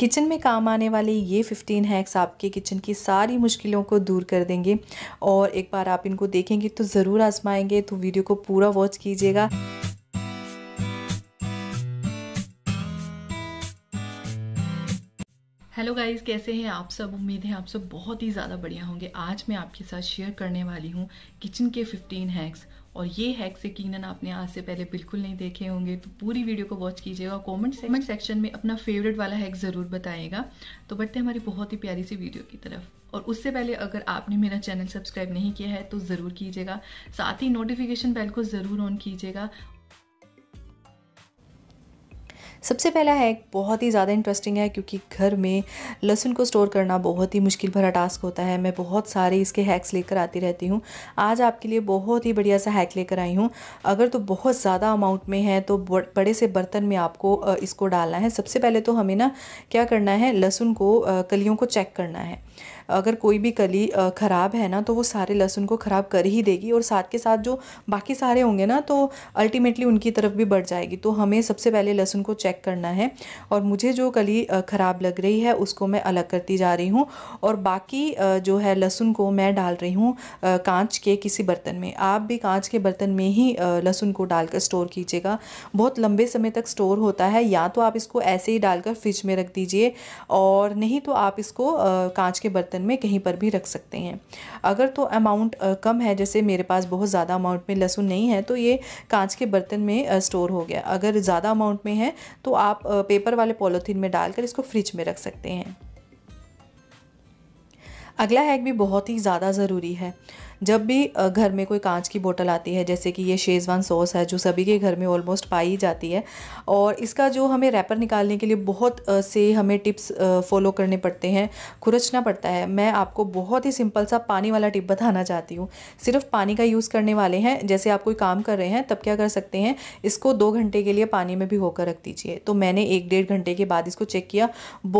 kitchen में काम आने वाले ये 15 हैक्स आपके किचन की सारी मुश्किलों को दूर कर देंगे और एक बार आप इनको देखेंगे तो ज़रूर आजमाएंगे तो वीडियो को पूरा वॉच कीजिएगा हेलो गाइस कैसे हैं आप सब उम्मीद है आप सब बहुत ही ज़्यादा बढ़िया होंगे आज मैं आपके साथ शेयर करने वाली हूँ किचन के 15 हैक्स और ये हैक्स यकीन आपने आज से पहले बिल्कुल नहीं देखे होंगे तो पूरी वीडियो को वॉच कीजिएगा कॉमेंट कमेंट सेक्शन में अपना फेवरेट वाला हैक ज़रूर बताएगा तो बढ़ते हमारी बहुत ही प्यारी सी वीडियो की तरफ और उससे पहले अगर आपने मेरा चैनल सब्सक्राइब नहीं किया है तो ज़रूर कीजिएगा साथ ही नोटिफिकेशन बेल को ज़रूर ऑन कीजिएगा सबसे पहला हैक बहुत ही ज़्यादा इंटरेस्टिंग है क्योंकि घर में लहसुन को स्टोर करना बहुत ही मुश्किल भरा टास्क होता है मैं बहुत सारे इसके हैक्स लेकर आती रहती हूँ आज आपके लिए बहुत ही बढ़िया सा हैक लेकर आई हूँ अगर तो बहुत ज़्यादा अमाउंट में है तो बड़े से बर्तन में आपको इसको डालना है सबसे पहले तो हमें ना क्या करना है लहसुन को कलियों को चेक करना है अगर कोई भी कली ख़राब है ना तो वो सारे लहसुन को ख़राब कर ही देगी और साथ के साथ जो बाकी सारे होंगे ना तो अल्टीमेटली उनकी तरफ भी बढ़ जाएगी तो हमें सबसे पहले लहसुन को चेक करना है और मुझे जो कली ख़राब लग रही है उसको मैं अलग करती जा रही हूँ और बाकी जो है लहसुन को मैं डाल रही हूँ कांच के किसी बर्तन में आप भी कांच के बर्तन में ही लहसुन को डालकर स्टोर कीजिएगा बहुत लंबे समय तक स्टोर होता है या तो आप इसको ऐसे ही डालकर फ्रिज में रख दीजिए और नहीं तो आप इसको कांच के बर्तन बर्तन में कहीं पर भी रख सकते हैं अगर तो अमाउंट कम है जैसे मेरे पास बहुत ज़्यादा अमाउंट में लहसुन नहीं है तो ये कांच के बर्तन में स्टोर हो गया अगर ज़्यादा अमाउंट में है तो आप पेपर वाले पॉलीथीन में डालकर इसको फ्रिज में रख सकते हैं अगला हैक भी बहुत ही ज़्यादा ज़रूरी है जब भी घर में कोई कांच की बोतल आती है जैसे कि ये शेज़वान सॉस है जो सभी के घर में ऑलमोस्ट पाई जाती है और इसका जो हमें रैपर निकालने के लिए बहुत से हमें टिप्स फॉलो करने पड़ते हैं खुरचना पड़ता है मैं आपको बहुत ही सिंपल सा पानी वाला टिप बताना चाहती हूँ सिर्फ पानी का यूज़ करने वाले हैं जैसे आप कोई काम कर रहे हैं तब क्या कर सकते हैं इसको दो घंटे के लिए पानी में भी होकर रख दीजिए तो मैंने एक डेढ़ घंटे के बाद इसको चेक किया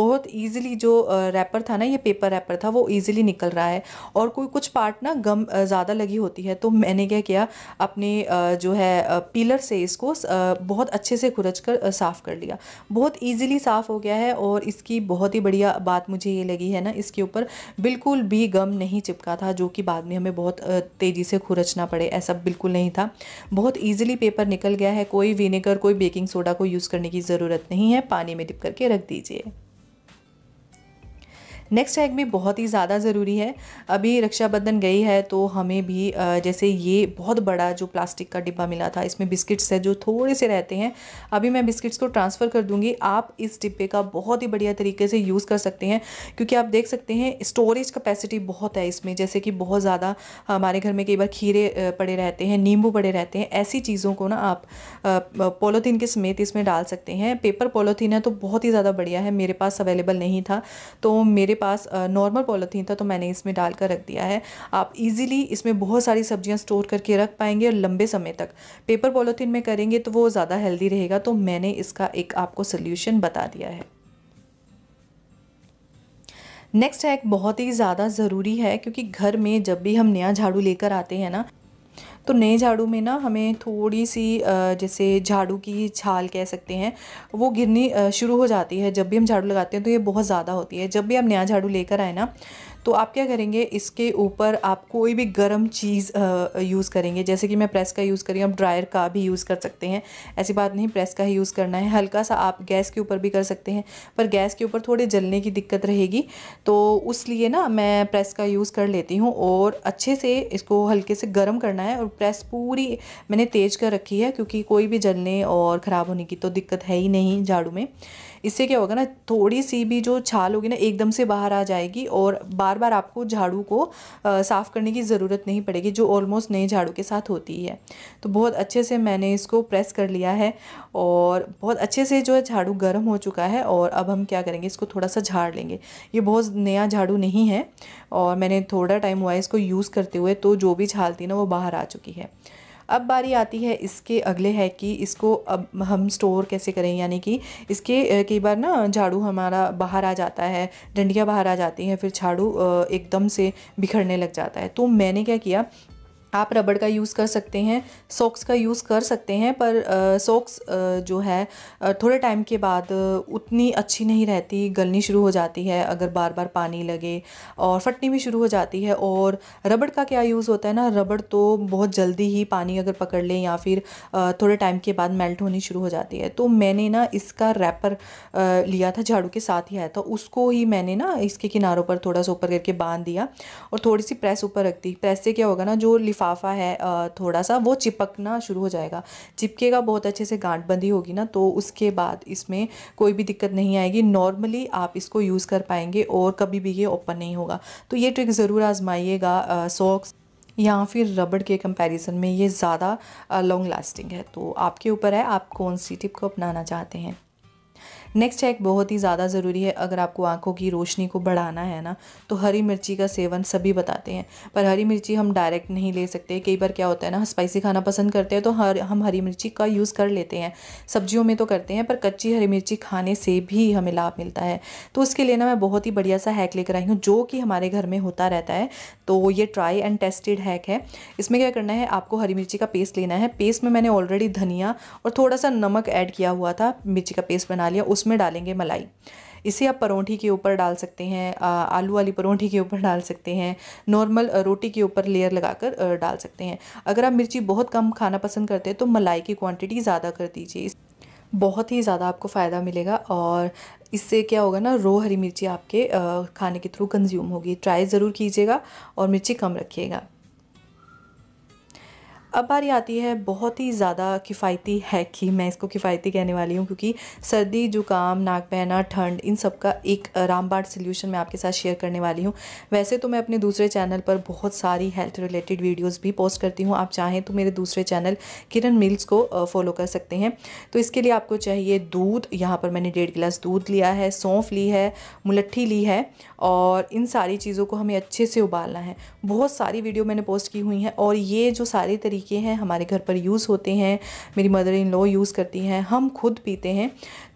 बहुत ईजिली जो रैपर था ना ये पेपर रैपर था वो ईजिली निकल रहा है और कोई कुछ पार्ट ना गम ज़्यादा लगी होती है तो मैंने क्या किया अपने जो है पीलर से इसको बहुत अच्छे से खुरच कर साफ़ कर लिया बहुत ईजिली साफ़ हो गया है और इसकी बहुत ही बढ़िया बात मुझे ये लगी है ना इसके ऊपर बिल्कुल भी गम नहीं चिपका था जो कि बाद में हमें बहुत तेज़ी से खुरचना पड़े ऐसा बिल्कुल नहीं था बहुत ईजिली पेपर निकल गया है कोई विनेगर कोई बेकिंग सोडा को यूज़ करने की ज़रूरत नहीं है पानी में डिप करके रख दीजिए नेक्स्ट टैग भी बहुत ही ज़्यादा ज़रूरी है अभी रक्षाबंधन गई है तो हमें भी जैसे ये बहुत बड़ा जो प्लास्टिक का डिब्बा मिला था इसमें बिस्किट्स है जो थोड़े से रहते हैं अभी मैं बिस्किट्स को ट्रांसफ़र कर दूँगी आप इस डिब्बे का बहुत ही बढ़िया तरीके से यूज़ कर सकते हैं क्योंकि आप देख सकते हैं स्टोरेज कैपेसिटी बहुत है इसमें जैसे कि बहुत ज़्यादा हमारे घर में कई बार खीरे पड़े रहते हैं नींबू पड़े रहते हैं ऐसी चीज़ों को ना आप पोलोथीन के समेत इसमें डाल सकते हैं पेपर पोलोथीन है तो बहुत ही ज़्यादा बढ़िया है मेरे पास अवेलेबल नहीं था तो मेरे पास नॉर्मल पॉलीथीन था तो मैंने इसमें डाल कर रख दिया है आप इजीली इसमें बहुत सारी सब्जियां स्टोर करके रख पाएंगे और लंबे समय तक पेपर पॉलीथीन में करेंगे तो वो ज़्यादा हेल्दी रहेगा तो मैंने इसका एक आपको सल्यूशन बता दिया है नेक्स्ट है बहुत ही ज़्यादा ज़रूरी है क्योंकि घर में जब भी हम नया झाड़ू लेकर आते हैं ना तो नए झाड़ू में ना हमें थोड़ी सी जैसे झाड़ू की छाल कह सकते हैं वो गिरनी शुरू हो जाती है जब भी हम झाड़ू लगाते हैं तो ये बहुत ज़्यादा होती है जब भी हम नया झाड़ू लेकर आए ना तो आप क्या करेंगे इसके ऊपर आप कोई भी गर्म चीज़ यूज़ करेंगे जैसे कि मैं प्रेस का यूज़ करी आप ड्रायर का भी यूज़ कर सकते हैं ऐसी बात नहीं प्रेस का ही यूज़ करना है हल्का सा आप गैस के ऊपर भी कर सकते हैं पर गैस के ऊपर थोड़े जलने की दिक्कत रहेगी तो उस लिए ना मैं प्रेस का यूज़ कर लेती हूँ और अच्छे से इसको हल्के से गर्म करना है और प्रेस पूरी मैंने तेज़ कर रखी है क्योंकि कोई भी जलने और ख़राब होने की तो दिक्कत है ही नहीं झाड़ू में इससे क्या होगा ना थोड़ी सी भी जो छाल होगी ना एकदम से बाहर आ जाएगी और बार बार आपको झाड़ू को साफ़ करने की ज़रूरत नहीं पड़ेगी जो ऑलमोस्ट नए झाड़ू के साथ होती है तो बहुत अच्छे से मैंने इसको प्रेस कर लिया है और बहुत अच्छे से जो है झाड़ू गर्म हो चुका है और अब हम क्या करेंगे इसको थोड़ा सा झाड़ लेंगे ये बहुत नया झाड़ू नहीं है और मैंने थोड़ा टाइम हुआ है इसको यूज़ करते हुए तो जो भी छाल थी ना वो बाहर आ चुकी है अब बारी आती है इसके अगले है कि इसको अब हम स्टोर कैसे करें यानी कि इसके कई बार ना झाड़ू हमारा बाहर आ जाता है डंडियाँ बाहर आ जाती हैं फिर झाड़ू एकदम से बिखरने लग जाता है तो मैंने क्या किया आप रबड़ का यूज़ कर सकते हैं सॉक्स का यूज़ कर सकते हैं पर सॉक्स जो है थोड़े टाइम के बाद उतनी अच्छी नहीं रहती गलनी शुरू हो जाती है अगर बार बार पानी लगे और फटनी भी शुरू हो जाती है और रबड़ का क्या यूज़ होता है ना रबड़ तो बहुत जल्दी ही पानी अगर पकड़ ले या फिर थोड़े टाइम के बाद मेल्ट होनी शुरू हो जाती है तो मैंने ना इसका रैपर लिया था झाड़ू के साथ ही आया था उसको ही मैंने ना इसके किनारों पर थोड़ा सा ऊपर करके बांध दिया और थोड़ी सी प्रेस ऊपर रख दी प्रेस से क्या होगा ना जो लिफाफा है थोड़ा सा वो चिपकना शुरू हो जाएगा चिपकेगा बहुत अच्छे से गांठ बंदी होगी ना तो उसके बाद इसमें कोई भी दिक्कत नहीं आएगी नॉर्मली आप इसको यूज़ कर पाएंगे और कभी भी ये ओपन नहीं होगा तो ये ट्रिक ज़रूर आजमाइएगा सॉक्स या फिर रबड़ के कंपैरिजन में ये ज़्यादा लॉन्ग लास्टिंग है तो आपके ऊपर है आप कौन सी टिप को अपनाना चाहते हैं नेक्स्ट है एक बहुत ही ज़्यादा ज़रूरी है अगर आपको आंखों की रोशनी को बढ़ाना है ना तो हरी मिर्ची का सेवन सभी बताते हैं पर हरी मिर्ची हम डायरेक्ट नहीं ले सकते कई बार क्या होता है ना स्पाइसी खाना पसंद करते हैं तो हर हम हरी मिर्ची का यूज़ कर लेते हैं सब्जियों में तो करते हैं पर कच्ची हरी मिर्ची खाने से भी हमें लाभ मिलता है तो उसके लिए ना मैं बहुत ही बढ़िया सा हैक लेकर आई हूँ जो कि हमारे घर में होता रहता है तो ये ट्राई एंड टेस्टेड हैक है इसमें क्या करना है आपको हरी मिर्ची का पेस्ट लेना है पेस्ट में मैंने ऑलरेडी धनिया और थोड़ा सा नमक ऐड किया हुआ था मिर्ची का पेस्ट बना लिया उस उसमें डालेंगे मलाई इसे आप परोंठी के ऊपर डाल सकते हैं आलू वाली परोंठी के ऊपर डाल सकते हैं नॉर्मल रोटी के ऊपर लेयर लगाकर डाल सकते हैं अगर आप मिर्ची बहुत कम खाना पसंद करते हैं तो मलाई की क्वांटिटी ज़्यादा कर दीजिए बहुत ही ज़्यादा आपको फ़ायदा मिलेगा और इससे क्या होगा ना रो हरी मिर्ची आपके खाने के थ्रू कंज्यूम होगी ट्राई ज़रूर कीजिएगा और मिर्ची कम रखिएगा अब बारी आती है बहुत ही ज़्यादा किफ़ायती है कि मैं इसको किफ़ायती कहने वाली हूँ क्योंकि सर्दी जुकाम नाक बहना ठंड इन सब का एक रामबाट सोल्यूशन मैं आपके साथ शेयर करने वाली हूँ वैसे तो मैं अपने दूसरे चैनल पर बहुत सारी हेल्थ रिलेटेड वीडियोस भी पोस्ट करती हूँ आप चाहें तो मेरे दूसरे चैनल किरण मिल्स को फॉलो कर सकते हैं तो इसके लिए आपको चाहिए दूध यहाँ पर मैंने डेढ़ गिलास दूध लिया है सौंफ ली है मुलट्ठी ली है और इन सारी चीज़ों को हमें अच्छे से उबालना है बहुत सारी वीडियो मैंने पोस्ट की हुई हैं और ये जो सारे तरीके तरीके हैं हमारे घर पर यूज़ होते हैं मेरी मदर इन लॉ यूज़ करती हैं हम खुद पीते हैं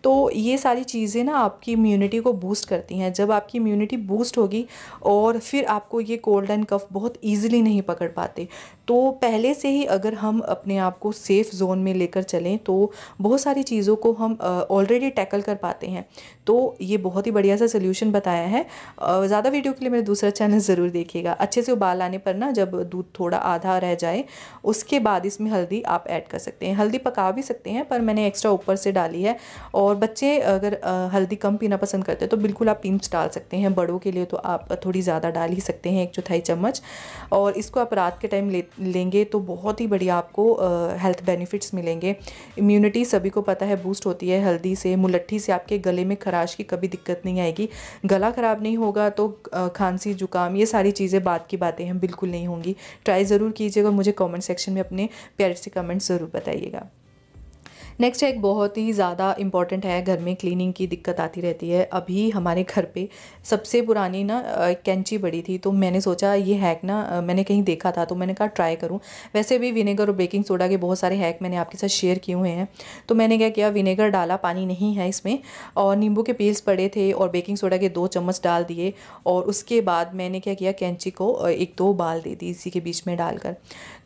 तो ये सारी चीज़ें ना आपकी इम्यूनिटी को बूस्ट करती हैं जब आपकी इम्यूनिटी बूस्ट होगी और फिर आपको ये कोल्ड एंड कफ बहुत ईजिली नहीं पकड़ पाते तो पहले से ही अगर हम अपने आप को सेफ़ जोन में लेकर चलें तो बहुत सारी चीज़ों को हम ऑलरेडी टैकल कर पाते हैं तो ये बहुत ही बढ़िया सा सोल्यूशन बताया है ज़्यादा वीडियो के लिए मेरा दूसरा चैनल ज़रूर देखिएगा अच्छे से उबाल आने पर ना जब दूध थोड़ा आधा रह जाए उसके बाद इसमें हल्दी आप ऐड कर सकते हैं हल्दी पका भी सकते हैं पर मैंने एक्स्ट्रा ऊपर से डाली है और और बच्चे अगर हल्दी कम पीना पसंद करते हैं तो बिल्कुल आप पिंच डाल सकते हैं बड़ों के लिए तो आप थोड़ी ज़्यादा डाल ही सकते हैं एक चौथाई चम्मच और इसको आप रात के टाइम ले लेंगे तो बहुत ही बढ़िया आपको हेल्थ बेनिफिट्स मिलेंगे इम्यूनिटी सभी को पता है बूस्ट होती है हल्दी से मुलट्ठी से आपके गले में खराश की कभी दिक्कत नहीं आएगी गला ख़राब नहीं होगा तो खांसी जुकाम ये सारी चीज़ें बात की बातें हैं बिल्कुल नहीं होंगी ट्राई ज़रूर कीजिएगा मुझे कमेंट सेक्शन में अपने प्यारे से कमेंट ज़रूर बताइएगा नेक्स्ट है एक बहुत ही ज़्यादा इम्पॉर्टेंट है घर में क्लीनिंग की दिक्कत आती रहती है अभी हमारे घर पे सबसे पुरानी ना कैंची बड़ी थी तो मैंने सोचा ये हैक ना मैंने कहीं देखा था तो मैंने कहा ट्राई करूँ वैसे भी विनेगर और बेकिंग सोडा के बहुत सारे हैक मैंने आपके साथ शेयर किए हुए हैं तो मैंने क्या किया विनेगर डाला पानी नहीं है इसमें और नींबू के पील्स पड़े थे और बेकिंग सोडा के दो चम्मच डाल दिए और उसके बाद मैंने क्या किया कैंची को एक दो बाल दे दी इसी के बीच में डालकर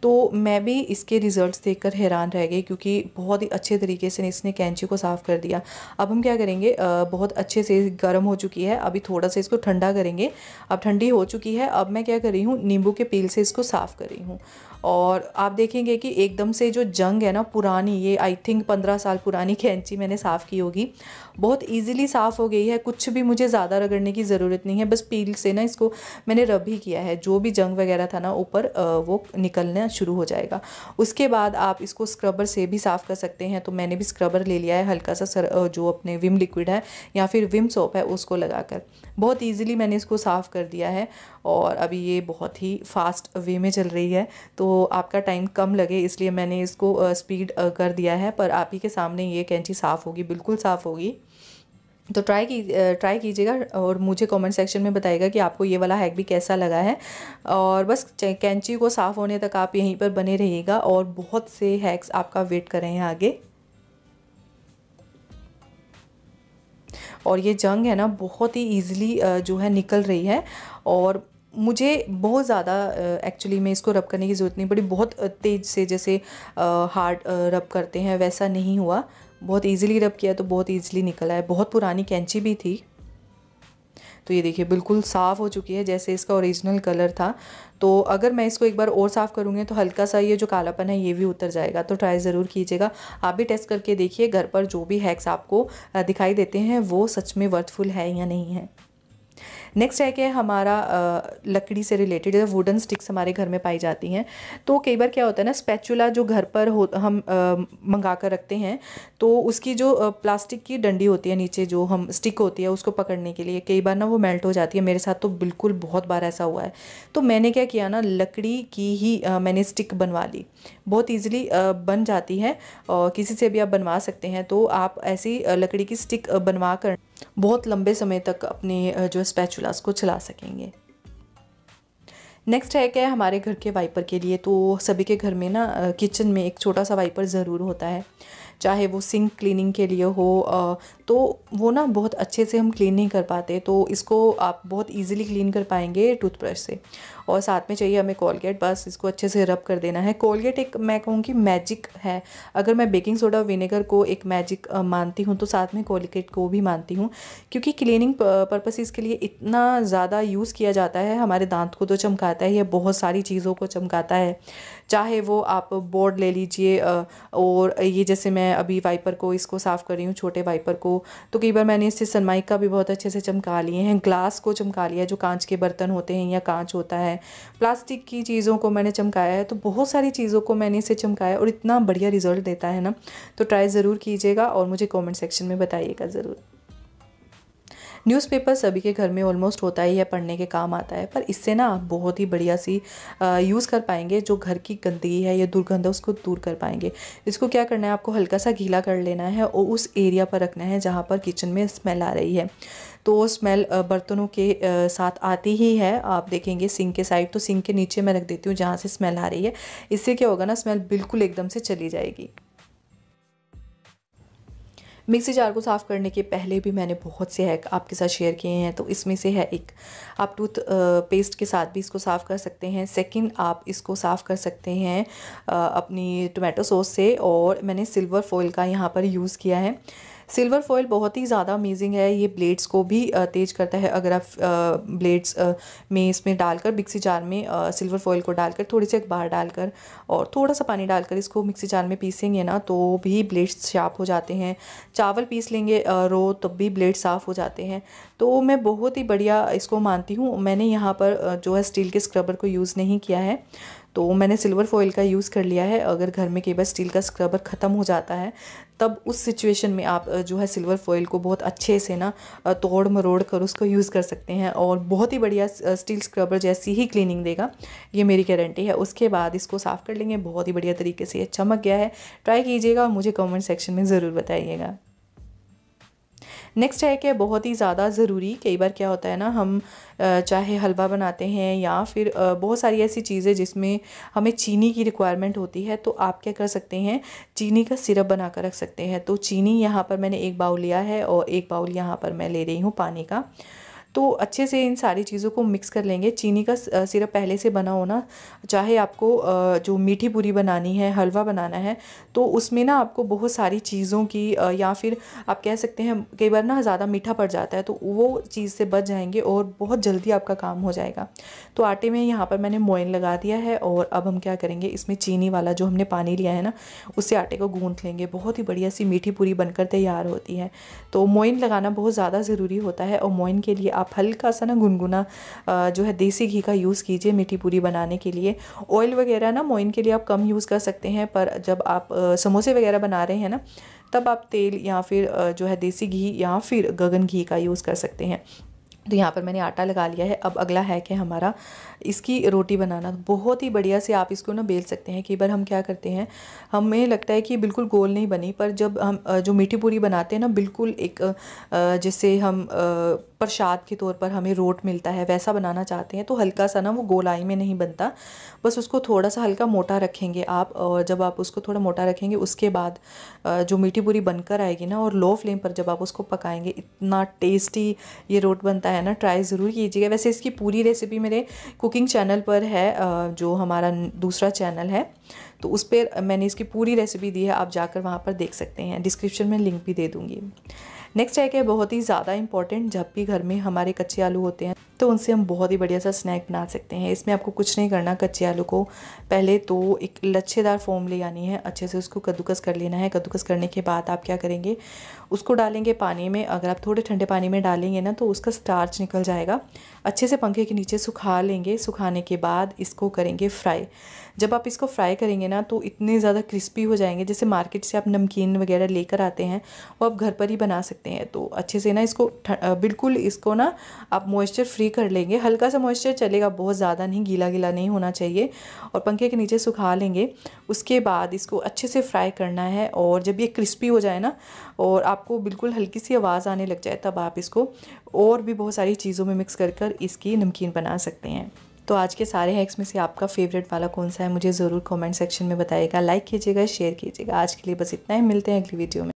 तो मैं भी इसके रिज़ल्ट देख हैरान रह गई क्योंकि बहुत ही अच्छे अच्छे तरीके से इसने कैंची को साफ़ कर दिया अब हम क्या करेंगे बहुत अच्छे से गर्म हो चुकी है अभी थोड़ा सा इसको ठंडा करेंगे अब ठंडी हो चुकी है अब मैं क्या कर रही हूँ नींबू के पील से इसको साफ़ कर रही हूँ और आप देखेंगे कि एकदम से जो जंग है ना पुरानी ये आई थिंक पंद्रह साल पुरानी कैंची मैंने साफ़ की होगी बहुत इजीली साफ़ हो गई है कुछ भी मुझे ज़्यादा रगड़ने की ज़रूरत नहीं है बस पील से ना इसको मैंने रब ही किया है जो भी जंग वगैरह था ना ऊपर वो निकलना शुरू हो जाएगा उसके बाद आप इसको स्क्रबर से भी साफ़ कर सकते हैं तो मैंने भी स्क्रबर ले लिया है हल्का सा सर जो अपने विम लिक्विड है या फिर विम सोप है उसको लगाकर बहुत ईजिली मैंने इसको साफ़ कर दिया है और अभी ये बहुत ही फास्ट वे में चल रही है तो आपका टाइम कम लगे इसलिए मैंने इसको स्पीड कर दिया है पर आप ही के सामने ये कैंची साफ़ होगी बिल्कुल साफ़ होगी तो ट्राई की ट्राई कीजिएगा और मुझे कमेंट सेक्शन में बताइएगा कि आपको ये वाला हैक भी कैसा लगा है और बस कैंची को साफ़ होने तक आप यहीं पर बने रहिएगा और बहुत से हैक्स आपका वेट कर रहे हैं आगे और ये जंग है ना बहुत ही ईज़िली जो है निकल रही है और मुझे बहुत ज़्यादा एक्चुअली में इसको रब करने की ज़रूरत नहीं पड़ी बहुत तेज़ से जैसे हार्ड रब करते हैं वैसा नहीं हुआ बहुत ईजिली रब किया तो बहुत ईजिली निकला है बहुत पुरानी कैंची भी थी तो ये देखिए बिल्कुल साफ़ हो चुकी है जैसे इसका ओरिजिनल कलर था तो अगर मैं इसको एक बार और साफ़ करूँगी तो हल्का सा ये जो कालापन है ये भी उतर जाएगा तो ट्राई ज़रूर कीजिएगा आप भी टेस्ट करके देखिए घर पर जो भी हैक्स आपको दिखाई देते हैं वो सच में वर्थफुल है या नहीं है नेक्स्ट है कि हमारा लकड़ी से रिलेटेड जैसे वुडन स्टिक्स हमारे घर में पाई जाती हैं तो कई बार क्या होता है ना स्पैचुला जो घर पर हो हम मंगा कर रखते हैं तो उसकी जो प्लास्टिक की डंडी होती है नीचे जो हम स्टिक होती है उसको पकड़ने के लिए कई बार ना वो मेल्ट हो जाती है मेरे साथ तो बिल्कुल बहुत बार ऐसा हुआ है तो मैंने क्या किया ना लकड़ी की ही आ, मैंने स्टिक बनवा ली बहुत ईजिली बन जाती है और किसी से भी आप बनवा सकते हैं तो आप ऐसी लकड़ी की स्टिक बनवा कर बहुत लंबे समय तक अपने जो स्पैचुलास को चला सकेंगे नेक्स्ट है क्या हमारे घर के वाइपर के लिए तो सभी के घर में ना किचन में एक छोटा सा वाइपर ज़रूर होता है चाहे वो सिंक क्लीनिंग के लिए हो तो वो ना बहुत अच्छे से हम क्लीन नहीं कर पाते तो इसको आप बहुत ईजिली क्लीन कर पाएंगे टूथब्रश से और साथ में चाहिए हमें कोलगेट बस इसको अच्छे से रब कर देना है कोलगेट एक मैं कहूँगी मैजिक है अगर मैं बेकिंग सोडा विनेगर को एक मैजिक मानती हूँ तो साथ में कोलगेट को भी मानती हूँ क्योंकि क्लीनिंग पर्पसेस के लिए इतना ज़्यादा यूज़ किया जाता है हमारे दांत को तो चमकाता है या बहुत सारी चीज़ों को चमकाता है चाहे वो आप बोर्ड ले लीजिए और ये जैसे मैं अभी वाइपर को इसको साफ़ कर रही हूँ छोटे वाइपर को तो कई बार मैंने इससे सनमाइक का भी बहुत अच्छे से चमका लिए हैं ग्लास को चमका लिया जो कांच के बर्तन होते हैं या कांच होता है प्लास्टिक की चीज़ों को मैंने चमकाया है तो बहुत सारी चीज़ों को मैंने इसे चमकाया और इतना बढ़िया रिजल्ट देता है ना तो ट्राई ज़रूर कीजिएगा और मुझे कॉमेंट सेक्शन में बताइएगा ज़रूर न्यूज़पेपर सभी के घर में ऑलमोस्ट होता ही है पढ़ने के काम आता है पर इससे ना आप बहुत ही बढ़िया सी यूज़ कर पाएंगे जो घर की गंदगी है या दुर्गंध है उसको दूर कर पाएंगे इसको क्या करना है आपको हल्का सा गीला कर लेना है और उस एरिया पर रखना है जहाँ पर किचन में स्मेल आ रही है तो वो स्मेल बर्तनों के साथ आती ही है आप देखेंगे सिंक के साइड तो सिंक के नीचे मैं रख देती हूँ जहाँ से स्मेल आ रही है इससे क्या होगा ना स्मेल बिल्कुल एकदम से चली जाएगी मिक्सी जार को साफ़ करने के पहले भी मैंने बहुत से हैक आपके साथ शेयर किए हैं तो इसमें से है एक आप टूथ पेस्ट के साथ भी इसको साफ़ कर सकते हैं सेकंड आप इसको साफ़ कर सकते हैं अपनी टोमेटो सॉस से और मैंने सिल्वर फॉइल का यहाँ पर यूज़ किया है सिल्वर फॉयल बहुत ही ज़्यादा अमेजिंग है ये ब्लेड्स को भी तेज करता है अगर आप ब्लेड्स में इसमें डालकर मिक्सी जार में सिल्वर फॉयल को डालकर थोड़ी सी अखबार डालकर और थोड़ा सा पानी डालकर इसको मिक्सी जार में पीसेंगे ना तो भी ब्लेड्स शार्प हो जाते हैं चावल पीस लेंगे रो तब भी ब्लेड साफ़ हो जाते हैं तो मैं बहुत ही बढ़िया इसको मानती हूँ मैंने यहाँ पर जो है स्टील के स्क्रबर को यूज़ नहीं किया है तो मैंने सिल्वर फॉइल का यूज़ कर लिया है अगर घर में कई बार स्टील का स्क्रबर ख़त्म हो जाता है तब उस सिचुएशन में आप जो है सिल्वर फॉइल को बहुत अच्छे से ना तोड़ मरोड़ कर उसको यूज़ कर सकते हैं और बहुत ही बढ़िया स्टील स्क्रबर जैसी ही क्लीनिंग देगा ये मेरी गारंटी है उसके बाद इसको साफ़ कर लेंगे बहुत ही बढ़िया तरीके से ये चमक गया है ट्राई कीजिएगा और मुझे कमेंट सेक्शन में ज़रूर बताइएगा नेक्स्ट है कि बहुत ही ज़्यादा ज़रूरी कई बार क्या होता है ना हम चाहे हलवा बनाते हैं या फिर बहुत सारी ऐसी चीज़ें जिसमें हमें चीनी की रिक्वायरमेंट होती है तो आप क्या कर सकते हैं चीनी का सिरप बना कर रख सकते हैं तो चीनी यहाँ पर मैंने एक बाउल लिया है और एक बाउल यहाँ पर मैं ले रही हूँ पानी का तो अच्छे से इन सारी चीज़ों को मिक्स कर लेंगे चीनी का सिरप पहले से बना हो ना चाहे आपको जो मीठी पूरी बनानी है हलवा बनाना है तो उसमें ना आपको बहुत सारी चीज़ों की या फिर आप कह सकते हैं कई बार ना ज़्यादा मीठा पड़ जाता है तो वो चीज़ से बच जाएंगे और बहुत जल्दी आपका काम हो जाएगा तो आटे में यहाँ पर मैंने मोइन लगा दिया है और अब हम क्या करेंगे इसमें चीनी वाला जो हमने पानी लिया है ना उससे आटे को गूंथ लेंगे बहुत ही बढ़िया सी मीठी पूरी बनकर तैयार होती है तो मोइन लगाना बहुत ज़्यादा ज़रूरी होता है और मोइन के लिए आप आप हल्का सा ना गुनगुना जो है देसी घी का यूज़ कीजिए मीठी पूरी बनाने के लिए ऑयल वगैरह ना मोइन के लिए आप कम यूज़ कर सकते हैं पर जब आप समोसे वगैरह बना रहे हैं ना तब आप तेल या फिर जो है देसी घी या फिर गगन घी का यूज़ कर सकते हैं तो यहाँ पर मैंने आटा लगा लिया है अब अगला है कि हमारा इसकी रोटी बनाना बहुत ही बढ़िया से आप इसको ना बेल सकते हैं कई बार हम क्या करते हैं हमें लगता है कि बिल्कुल गोल नहीं बनी पर जब हम जो मीठी पूरी बनाते हैं ना बिल्कुल एक जैसे हम प्रसाद के तौर पर हमें रोट मिलता है वैसा बनाना चाहते हैं तो हल्का सा ना वो गोलाई में नहीं बनता बस उसको थोड़ा सा हल्का मोटा रखेंगे आप और जब आप उसको थोड़ा मोटा रखेंगे उसके बाद जो मीठी पूरी बनकर आएगी ना और लो फ्लेम पर जब आप उसको पकाएंगे इतना टेस्टी ये रोट बनता है ना ट्राई ज़रूर कीजिएगा वैसे इसकी पूरी रेसिपी मेरे कुकिंग चैनल पर है जो हमारा दूसरा चैनल है तो उस पर मैंने इसकी पूरी रेसिपी दी है आप जाकर वहाँ पर देख सकते हैं डिस्क्रिप्शन में लिंक भी दे दूँगी नेक्स्ट है कि बहुत ही ज़्यादा इंपॉर्टेंट जब भी घर में हमारे कच्चे आलू होते हैं तो उनसे हम बहुत ही बढ़िया सा स्नैक बना सकते हैं इसमें आपको कुछ नहीं करना कच्चे आलू को पहले तो एक लच्छेदार फॉर्म ले आनी है अच्छे से उसको कद्दूकस कर लेना है कद्दूकस करने के बाद आप क्या करेंगे उसको डालेंगे पानी में अगर आप थोड़े ठंडे पानी में डालेंगे ना तो उसका स्टार्च निकल जाएगा अच्छे से पंखे के नीचे सुखा लेंगे सुखाने के बाद इसको करेंगे फ्राई जब आप इसको फ्राई करेंगे ना तो इतने ज़्यादा क्रिस्पी हो जाएंगे जैसे मार्केट से आप नमकीन वगैरह लेकर आते हैं वो आप घर पर ही बना सकते हैं तो अच्छे से ना इसको बिल्कुल इसको ना आप मॉइस्चर फ्री कर लेंगे हल्का सा मॉइस्चर चलेगा बहुत ज़्यादा नहीं गीला गीला नहीं होना चाहिए और पंखे के नीचे सुखा लेंगे उसके बाद इसको अच्छे से फ्राई करना है और जब ये क्रिस्पी हो जाए ना और आपको बिल्कुल हल्की सी आवाज़ आने लग जाए तब आप इसको और भी बहुत सारी चीज़ों में मिक्स कर कर इसकी नमकीन बना सकते हैं तो आज के सारे हैक्स में से आपका फेवरेट वाला कौन सा है मुझे ज़रूर कमेंट सेक्शन में बताइएगा लाइक कीजिएगा शेयर कीजिएगा आज के लिए बस इतना ही मिलते हैं अगली वीडियो में